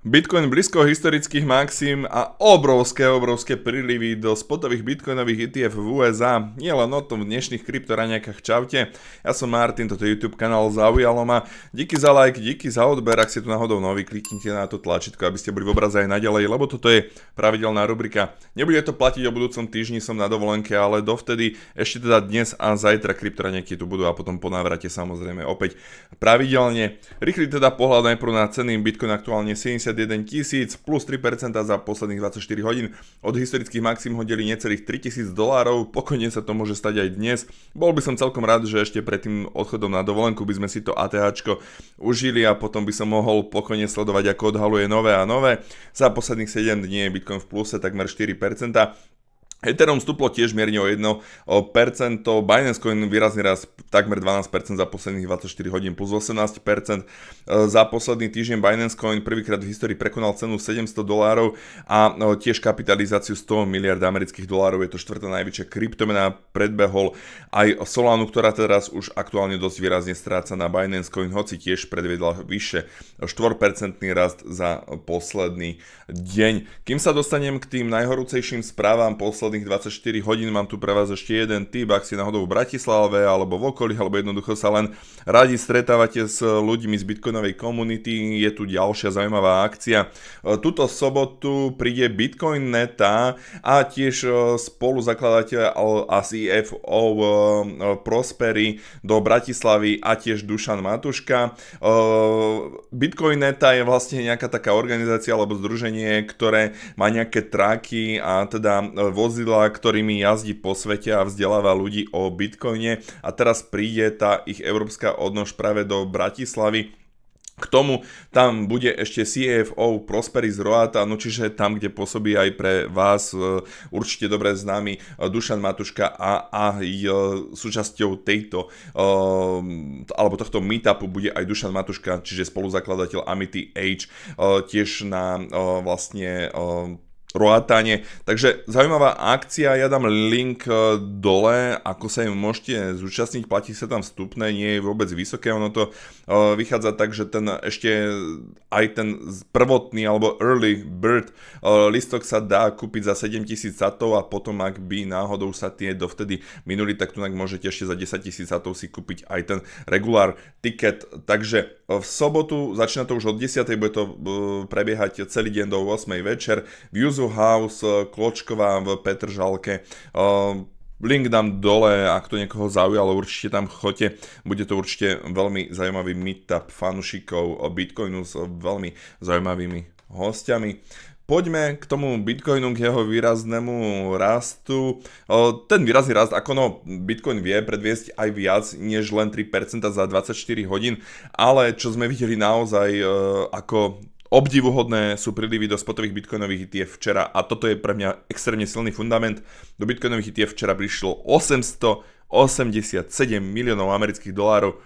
Bitcoin blízko historických maxim a obrovské, obrovské prílivy do spotových bitcoinových ETF v USA. Nie len o tom v dnešných kryptoraniakách čaute. Ja som Martin, toto je YouTube kanál zaujalo ma. Díky za like, díky za odber, ak ste tu náhodou nový kliknite na to tlačítko, aby ste boli v obraze aj naďalej, lebo toto je pravidelná rubrika. Nebude to platiť o budúcom týždni, som na dovolenke, ale dovtedy ešte teda dnes a zajtra kryptoraniaky tu budú a potom po návrate samozrejme opäť pravidelne. Rýchly teda pohľad najprv na ceny Bitcoin aktuálne 70 51 tisíc plus 3% za posledných 24 hodín. Od historických maxim hodili necelých 3 tisíc dolárov, pokojne sa to môže stať aj dnes. Bol by som celkom rád, že ešte pred tým odchodom na dovolenku by sme si to ATH užili a potom by som mohol pokojne sledovať, ako odhaluje nové a nové. Za posledných 7 dní je Bitcoin v pluse takmer 4%, Ethereum stúplo tiež mierne o 1%, Binance Coin výrazný raz takmer 12% za posledných 24 hodín plus 18%. E, za posledný týždeň Binance Coin prvýkrát v histórii prekonal cenu 700 dolárov a e, tiež kapitalizáciu 100 miliard amerických dolárov. Je to štvrtá najväčšia kryptomena, predbehol aj Solanu, ktorá teraz už aktuálne dosť výrazne stráca na Binance Coin, hoci tiež predvedla vyše 4% rast za posledný deň. Kým sa dostanem k tým najhorúcejším správam posledných posledných 24 hodín mám tu pre vás ešte jeden tip, ak si náhodou v Bratislave alebo v okolí, alebo jednoducho sa len radi stretávate s ľuďmi z bitcoinovej komunity, je tu ďalšia zaujímavá akcia. E, tuto sobotu príde Bitcoin Neta a tiež e, spoluzakladateľ a CFO e, Prospery do Bratislavy a tiež Dušan Matuška. Bitcoin Neta je vlastne nejaká taká organizácia alebo združenie, ktoré má nejaké tráky a teda vozy vozidla, ktorými jazdí po svete a vzdeláva ľudí o bitcoine a teraz príde tá ich európska odnož práve do Bratislavy. K tomu tam bude ešte CFO Prosperis Roata, no čiže tam, kde pôsobí aj pre vás e, určite dobre známy e, Dušan Matuška a, a e, súčasťou tejto alebo tohto meetupu bude aj Dušan Matuška, čiže spoluzakladateľ Amity Age, tiež na vlastne Roatane. Takže zaujímavá akcia, ja dám link e, dole, ako sa im môžete zúčastniť, platí sa tam vstupné, nie je vôbec vysoké, ono to e, vychádza tak, že ten ešte aj ten prvotný alebo early bird e, listok sa dá kúpiť za 7000 satov a potom ak by náhodou sa tie dovtedy minuli, tak tu môžete ešte za 10 000 satov si kúpiť aj ten regulár ticket. Takže v sobotu začína to už od 10. bude to prebiehať celý deň do 8. večer. V Hanzo House, e, Kločková v Petržalke. E, link dám dole, ak to niekoho zaujalo, určite tam chodte. Bude to určite veľmi zaujímavý meetup fanušikov Bitcoinu s veľmi zaujímavými hostiami. Poďme k tomu Bitcoinu, k jeho výraznému rastu. E, ten výrazný rast, ako no, Bitcoin vie predviesť aj viac, než len 3% za 24 hodín, ale čo sme videli naozaj ako obdivuhodné sú prílivy do spotových bitcoinových ETF včera a toto je pre mňa extrémne silný fundament. Do bitcoinových ETF včera prišlo 887 miliónov amerických dolárov,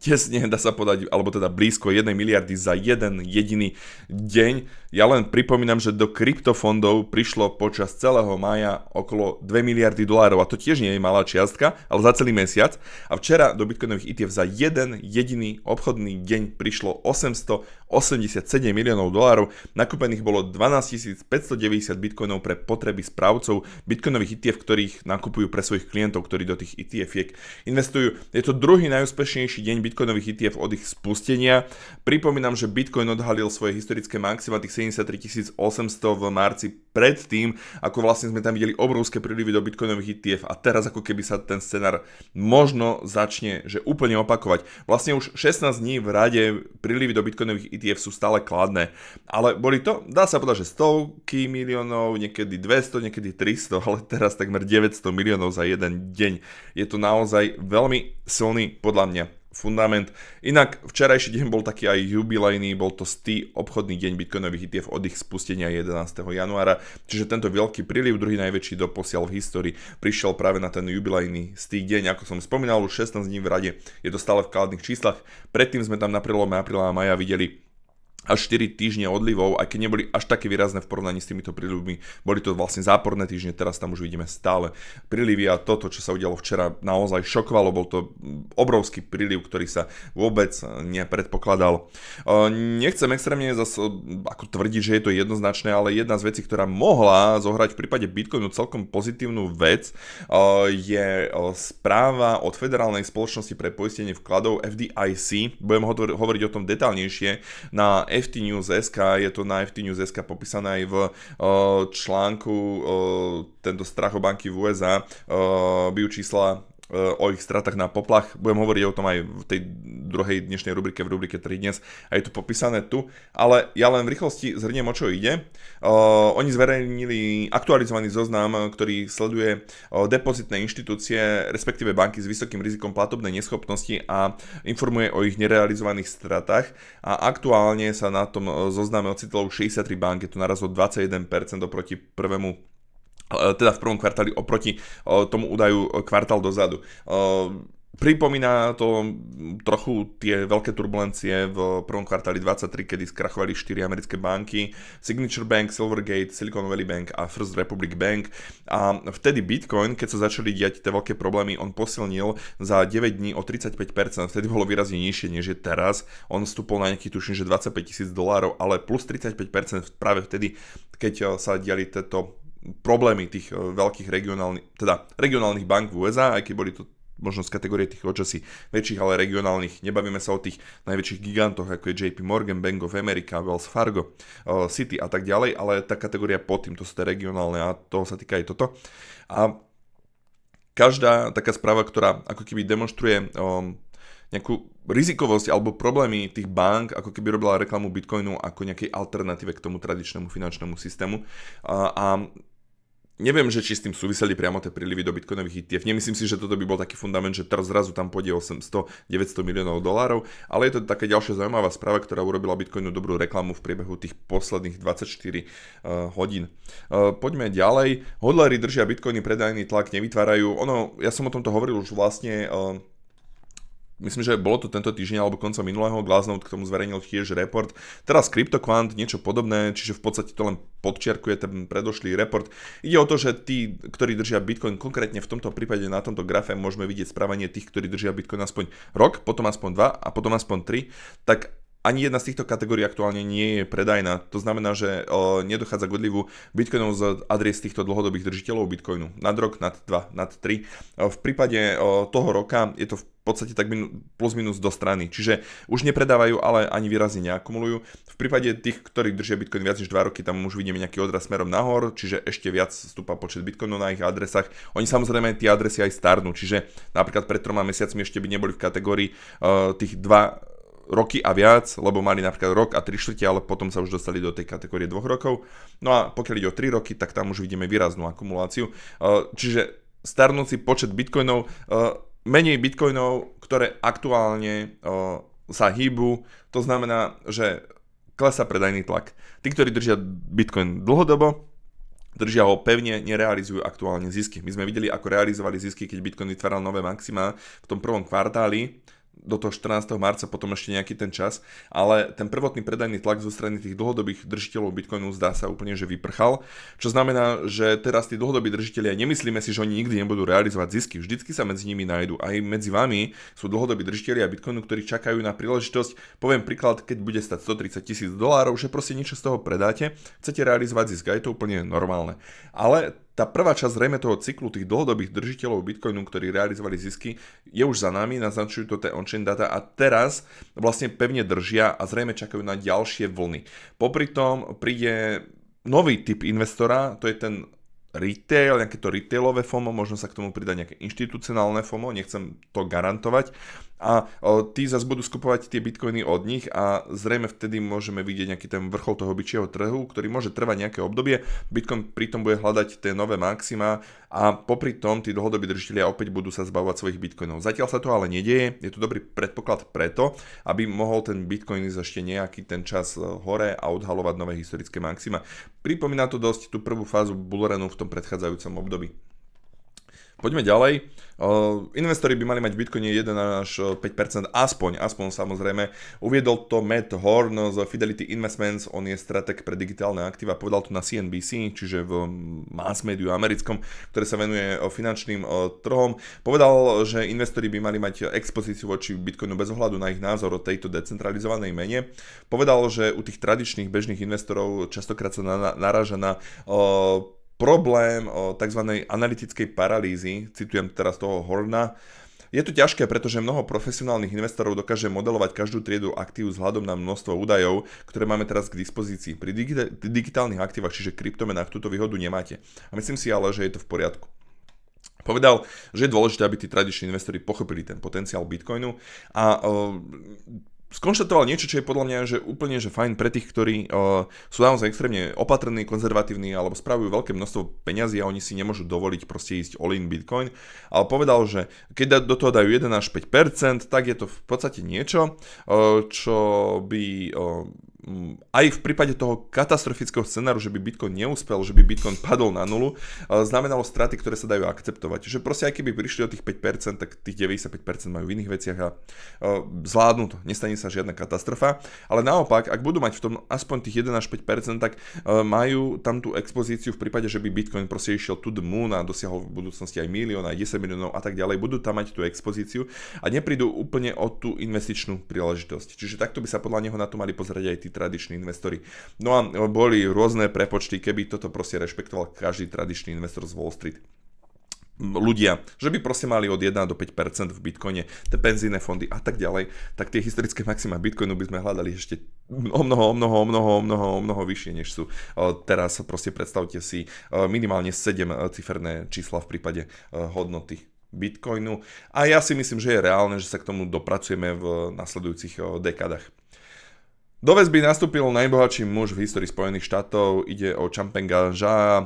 tesne, dá sa podať, alebo teda blízko 1 miliardy za jeden jediný deň. Ja len pripomínam, že do kryptofondov prišlo počas celého maja okolo 2 miliardy dolárov a to tiež nie je malá čiastka, ale za celý mesiac. A včera do bitcoinových ETF za jeden jediný obchodný deň prišlo 800. 87 miliónov dolárov, nakúpených bolo 12 590 bitcoinov pre potreby správcov bitcoinových ETF, ktorých nakupujú pre svojich klientov, ktorí do tých ETF-iek investujú. Je to druhý najúspešnejší deň bitcoinových ETF od ich spustenia. Pripomínam, že bitcoin odhalil svoje historické maxima tých 73 800 v marci predtým, ako vlastne sme tam videli obrovské prílivy do bitcoinových ETF a teraz ako keby sa ten scenár možno začne, že úplne opakovať. Vlastne už 16 dní v rade prílivy do bitcoinových ETF sú stále kladné. Ale boli to, dá sa povedať, že stovky miliónov, niekedy 200, niekedy 300, ale teraz takmer 900 miliónov za jeden deň. Je to naozaj veľmi silný, podľa mňa, fundament. Inak včerajší deň bol taký aj jubilejný, bol to stý obchodný deň bitcoinových ETF od ich spustenia 11. januára, čiže tento veľký príliv, druhý najväčší doposiaľ v histórii, prišiel práve na ten jubilejný stý deň, ako som spomínal, už 16 dní v rade, je to stále v kladných číslach, predtým sme tam na prelome apríla a maja videli až 4 týždne odlivov, aj keď neboli až také výrazné v porovnaní s týmito prílivmi, boli to vlastne záporné týždne, teraz tam už vidíme stále prílivy a toto, čo sa udialo včera, naozaj šokovalo, bol to obrovský príliv, ktorý sa vôbec eh, nepredpokladal. Eh, nechcem extrémne zase eh, ako tvrdiť, že je to jednoznačné, ale jedna z vecí, ktorá mohla zohrať v prípade Bitcoinu celkom pozitívnu vec, je správa od Federálnej spoločnosti pre poistenie vkladov FDIC, budem hovoriť o tom detálnejšie na ftnews.sk, je to na ftnews.sk popísané aj v článku tento strachobanky v USA, bijú čísla Eh, o ich stratách na poplach. Budem hovoriť o tom aj v tej druhej dnešnej rubrike, v rubrike 3 dnes. A je to popísané tu, ale ja len v rýchlosti zhrniem, o čo ide. Uh, oni zverejnili aktualizovaný zoznam, ktorý sleduje uh, depozitné inštitúcie, respektíve banky s vysokým rizikom platobnej neschopnosti a informuje o ich nerealizovaných stratách. A aktuálne sa na tom zozname ocitlo už 63 banky, je to naraz o 21% oproti prvému E, teda v prvom kvartáli oproti e, tomu údaju e, kvartál dozadu. Pripomína to trochu tie veľké turbulencie v prvom kvartáli 23, kedy skrachovali 4 americké banky, Signature Bank, Silvergate, Silicon Valley Bank a First Republic Bank. A vtedy Bitcoin, keď sa začali diať tie veľké problémy, on posilnil za 9 dní o 35%, vtedy bolo výrazne nižšie než je teraz. On vstúpol na nejaký tuším, že 25 tisíc dolárov, ale plus 35% práve vtedy, keď sa diali tieto problémy tých e, veľkých regionálnych, teda regionálnych bank v USA, aj keď boli to možno z kategórie tých očasí väčších, ale regionálnych. Nebavíme sa o tých najväčších gigantoch, ako je JP Morgan, Bank of America, Wells Fargo, e, City a tak ďalej, ale tá kategória pod tým, to sú tie regionálne a toho sa týka aj toto. A každá taká správa, ktorá ako keby demonstruje e, nejakú rizikovosť alebo problémy tých bank, ako keby robila reklamu Bitcoinu ako nejakej alternatíve k tomu tradičnému finančnému systému. A, a Neviem, že či s tým súviseli priamo tie prílivy do bitcoinových ETF. Nemyslím si, že toto by bol taký fundament, že teraz zrazu tam pôjde 800-900 miliónov dolárov, ale je to taká ďalšia zaujímavá správa, ktorá urobila bitcoinu dobrú reklamu v priebehu tých posledných 24 uh, eh, hodín. Uh, poďme ďalej. Hodlery držia bitcoiny, predajný tlak nevytvárajú. Ono, ja som o tomto hovoril už vlastne uh, myslím, že bolo to tento týždeň alebo konca minulého, Glassnode k tomu zverejnil tiež report. Teraz CryptoQuant, niečo podobné, čiže v podstate to len podčiarkuje ten predošlý report. Ide o to, že tí, ktorí držia Bitcoin, konkrétne v tomto prípade na tomto grafe môžeme vidieť správanie tých, ktorí držia Bitcoin aspoň rok, potom aspoň dva a potom aspoň tri, tak ani jedna z týchto kategórií aktuálne nie je predajná. To znamená, že nedochádza k odlivu bitcoinov z adries týchto dlhodobých držiteľov bitcoinu. Nad rok, nad dva, nad tri. v prípade toho roka je to v podstate tak plus minus do strany. Čiže už nepredávajú, ale ani výrazne neakumulujú. V prípade tých, ktorí držia bitcoin viac než 2 roky, tam už vidíme nejaký odraz smerom nahor, čiže ešte viac stúpa počet bitcoinov na ich adresách. Oni samozrejme tie adresy aj starnú, čiže napríklad pred troma mesiacmi ešte by neboli v kategórii tých 2 roky a viac, lebo mali napríklad rok a tri štvrte, ale potom sa už dostali do tej kategórie dvoch rokov. No a pokiaľ ide o 3 roky, tak tam už vidíme výraznú akumuláciu. E, čiže starnúci počet bitcoinov, e, menej bitcoinov, ktoré aktuálne e, sa hýbu, to znamená, že klesa predajný tlak. Tí, ktorí držia bitcoin dlhodobo, držia ho pevne, nerealizujú aktuálne zisky. My sme videli, ako realizovali zisky, keď Bitcoin vytváral nové maxima v tom prvom kvartáli, do toho 14. marca potom ešte nejaký ten čas, ale ten prvotný predajný tlak zo strany tých dlhodobých držiteľov Bitcoinu zdá sa úplne, že vyprchal, čo znamená, že teraz tí dlhodobí držiteľia, nemyslíme si, že oni nikdy nebudú realizovať zisky, vždycky sa medzi nimi nájdú. Aj medzi vami sú dlhodobí držiteľia Bitcoinu, ktorí čakajú na príležitosť, poviem príklad, keď bude stať 130 tisíc dolárov, že proste niečo z toho predáte, chcete realizovať zisk, a je to úplne normálne. Ale tá prvá časť zrejme toho cyklu tých dlhodobých držiteľov Bitcoinu, ktorí realizovali zisky, je už za nami, naznačujú to tie on-chain data a teraz vlastne pevne držia a zrejme čakajú na ďalšie vlny. Popri tom príde nový typ investora, to je ten retail, nejaké to retailové FOMO, možno sa k tomu pridá nejaké inštitucionálne FOMO, nechcem to garantovať. A o, tí zase budú skupovať tie bitcoiny od nich a zrejme vtedy môžeme vidieť nejaký ten vrchol toho byčieho trhu, ktorý môže trvať nejaké obdobie. Bitcoin pritom bude hľadať tie nové maxima a popri tom tí dlhodobí držiteľia opäť budú sa zbavovať svojich bitcoinov. Zatiaľ sa to ale nedieje, je to dobrý predpoklad preto, aby mohol ten bitcoin ísť ešte nejaký ten čas e, hore a odhalovať nové historické maxima. Pripomína to dosť tú prvú fázu bullrunu v tom predchádzajúcom období. Poďme ďalej. Eh, investori by mali mať v Bitcoine 1 až 5%, eh, aspoň, aspoň samozrejme. Uviedol to Matt Horn z Fidelity Investments, on je strateg pre digitálne aktíva, povedal to na CNBC, čiže v mm, mass médiu americkom, ktoré sa venuje eh, finančným trhom. Povedal, že investori by mali mať expozíciu voči Bitcoinu bez ohľadu na ich názor o tejto decentralizovanej mene. Povedal, že u tých tradičných bežných investorov častokrát sa naráža na problém tzv. analytickej paralýzy, citujem teraz toho Horna, je to ťažké, pretože mnoho profesionálnych investorov dokáže modelovať každú triedu aktív hľadom na množstvo údajov, ktoré máme teraz k dispozícii. Pri digita- digitálnych aktívach, čiže kryptomenách, túto výhodu nemáte. A myslím si ale, že je to v poriadku. Povedal, že je dôležité, aby tí tradiční investori pochopili ten potenciál Bitcoinu a skonštatoval niečo, čo je podľa mňa že úplne že fajn pre tých, ktorí uh, sú naozaj extrémne opatrní, konzervatívni alebo spravujú veľké množstvo peňazí a oni si nemôžu dovoliť proste ísť all in Bitcoin. Ale povedal, že keď do toho dajú 1 až 5%, tak je to v podstate niečo, uh, čo by uh, Mm, aj v prípade toho katastrofického scenáru, že by Bitcoin neúspel, že by Bitcoin padol na nulu, znamenalo straty, ktoré sa dajú akceptovať. Že proste aj keby prišli o tých 5%, tak tých 95% majú v iných veciach a zvládnu to. Nestane sa žiadna katastrofa. Ale naopak, ak budú mať v tom aspoň tých 1 až 5%, tak e, majú tam tú expozíciu v prípade, že by Bitcoin proste išiel to the moon a dosiahol v budúcnosti aj milión, aj 10 miliónov a tak ďalej. Budú tam mať tú expozíciu a neprídu úplne o tú investičnú príležitosť. Čiže takto by sa podľa neho na to mali pozrieť aj tí tradiční investori. No a boli rôzne prepočty, keby toto proste rešpektoval každý tradičný investor z Wall Street ľudia, že by proste mali od 1 do 5% v bitcoine, tie penzíne fondy a tak ďalej, tak tie historické maxima bitcoinu by sme hľadali ešte o mnoho, o mnoho, o mnoho, o mnoho, o mnoho vyššie, než sú. E, teraz proste predstavte si e, minimálne 7 e, ciferné čísla v prípade hodnoty bitcoinu a ja si myslím, že je reálne, že sa k tomu dopracujeme v nasledujúcich dekádach. Do väzby nastúpil najbohatší muž v histórii Spojených štátov, ide o Champenga Ža,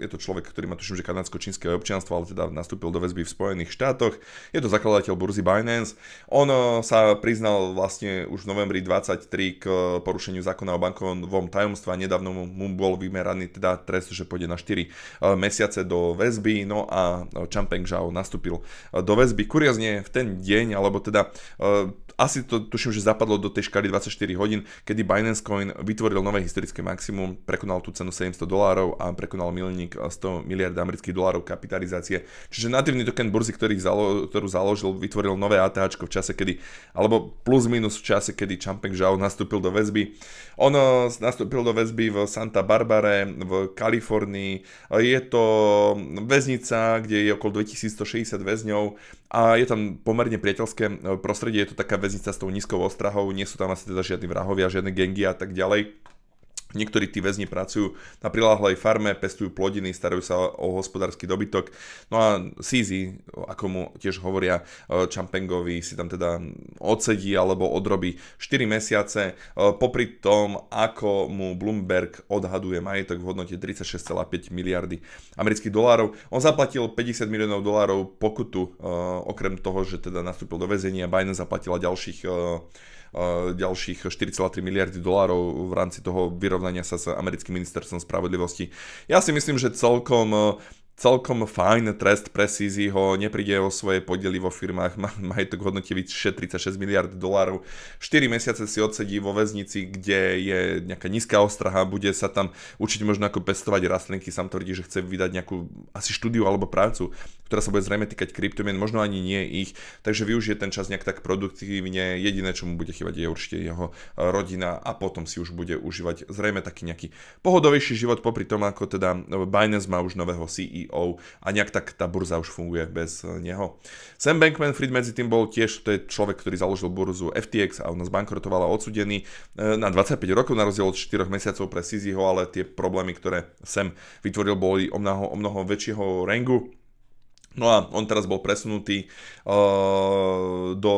je to človek, ktorý má tuším, že kanadsko-čínske občianstvo, ale teda nastúpil do väzby v Spojených štátoch. Je to zakladateľ burzy Binance. On sa priznal vlastne už v novembri 23 k porušeniu zákona o bankovom tajomstve a nedávno mu bol vymeraný teda trest, že pôjde na 4 e, mesiace do väzby, no a Champeng Žao nastúpil e, do väzby. Kuriozne v ten deň, alebo teda e, asi to tuším, že zapadlo do tej škály 24 hodín, kedy Binance Coin vytvoril nové historické maximum, prekonal tú cenu 700 dolárov a prekonal milník 100 eh, miliard amerických dolárov kapitalizácie. Čiže natívny token burzy, ktorý zalo, ktorú založil, vytvoril nové ATAčko v čase, kedy, alebo plus minus v čase, kedy Champeng Zhao nastúpil do väzby. On eh, nastúpil do väzby v Santa Barbare, v Kalifornii. Je to väznica, kde je okolo 2160 väzňov a je tam pomerne priateľské eh, prostredie, je to taká väznica, väznica s tou nízkou ostrahou, nie sú tam asi teda žiadni vrahovia, žiadne gengy a tak ďalej. Niektorí tí väzni pracujú na priláhlej farme, pestujú plodiny, starajú sa o hospodársky dobytok. No a Sízi, ako mu tiež hovoria eh, Čampengovi, si tam teda odsedí alebo odrobí 4 mesiace, e, popri tom, ako mu Bloomberg odhaduje majetok v hodnote 36,5 miliardy amerických dolárov. On zaplatil 50 miliónov dolárov pokutu, e, okrem toho, že teda nastúpil do väzenia, Biden zaplatila ďalších e, ďalších 4,3 miliardy dolárov v rámci toho vyrovnania sa s americkým ministerstvom spravodlivosti. Ja si myslím, že celkom celkom fajn trest pre Sisiho, nepríde o svoje podiely vo firmách, má majetok hodnote 36 miliard dolárov, 4 mesiace si odsedí vo väznici, kde je nejaká nízka ostraha, bude sa tam učiť možno ako pestovať rastlinky, sám tvrdí, že chce vydať nejakú asi štúdiu alebo prácu, ktorá sa bude zrejme týkať kryptomien, možno ani nie ich, takže využije ten čas nejak tak produktívne, jediné, čo mu bude chýbať je určite jeho e, rodina a potom si už bude užívať zrejme taký nejaký pohodovejší život popri tom, ako teda no, Binance má už nového CEO CEO a nejak tak tá burza už funguje bez eh, neho. Sam Bankman-Fried medzi tým bol tiež, to je človek, ktorý založil burzu FTX a on zbankrotovala odsudený eh, na 25 rokov na rozdiel od 4 mesiacov pre Sisiho, ale tie problémy, ktoré Sam vytvoril, boli o mnoho, o mnoho väčšieho rangu. No a on teraz bol presunutý uh, do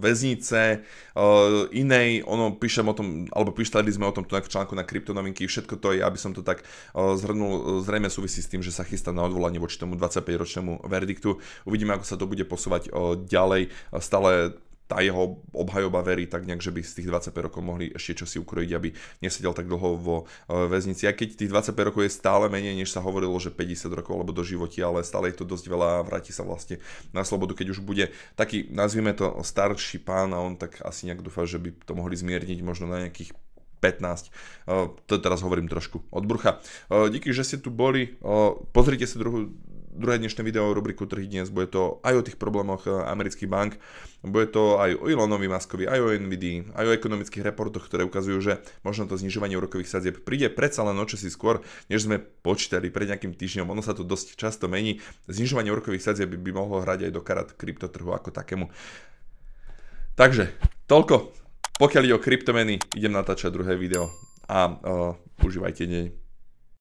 väznice uh, inej, ono píšem o tom, alebo píšali sme o tom tu v článku na kryptonovinky, všetko to je, aby som to tak uh, zhrnul, uh, zrejme súvisí s tým, že sa chystá na odvolanie voči tomu 25-ročnému verdiktu. Uvidíme, ako sa to bude posúvať uh, ďalej. Stále tá jeho obhajoba verí tak nejak, že by z tých 25 rokov mohli ešte čo si ukrojiť, aby nesedel tak dlho vo e, väznici. Aj keď tých 25 rokov je stále menej, než sa hovorilo, že 50 rokov alebo do životi, ale stále je to dosť veľa a vráti sa vlastne na slobodu. Keď už bude taký, nazvime to, starší pán a on tak asi nejak dúfa, že by to mohli zmierniť možno na nejakých 15. E, to teraz hovorím trošku od brucha. E, díky, že ste tu boli. Pozrite si druhú druhé dnešné video rubriku Trhy dnes bude to aj o tých problémoch e, amerických bank, bude to aj o Elonovi Maskovi, aj o NVD, aj o ekonomických reportoch, ktoré ukazujú, že možno to znižovanie úrokových sadzieb príde predsa len o si skôr, než sme počítali pred nejakým týždňom. Ono sa to dosť často mení. Znižovanie úrokových sadzieb by mohlo hrať aj do karat kryptotrhu ako takému. Takže, toľko. Pokiaľ ide o kryptomeny, idem natáčať druhé video a uh, užívajte deň.